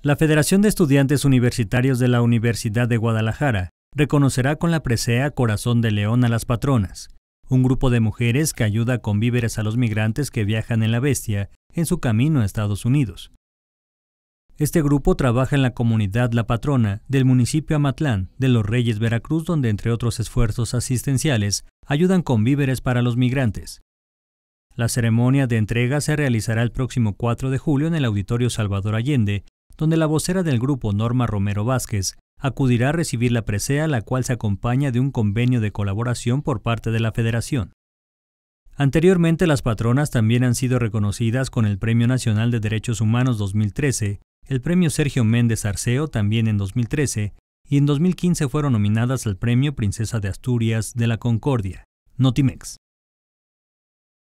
La Federación de Estudiantes Universitarios de la Universidad de Guadalajara reconocerá con la presea Corazón de León a las patronas, un grupo de mujeres que ayuda con víveres a los migrantes que viajan en la bestia en su camino a Estados Unidos. Este grupo trabaja en la comunidad La Patrona del municipio Amatlán de los Reyes Veracruz, donde entre otros esfuerzos asistenciales ayudan con víveres para los migrantes. La ceremonia de entrega se realizará el próximo 4 de julio en el Auditorio Salvador Allende, donde la vocera del grupo, Norma Romero Vázquez, acudirá a recibir la presea, la cual se acompaña de un convenio de colaboración por parte de la Federación. Anteriormente, las patronas también han sido reconocidas con el Premio Nacional de Derechos Humanos 2013, el Premio Sergio Méndez Arceo también en 2013, y en 2015 fueron nominadas al Premio Princesa de Asturias de la Concordia, Notimex.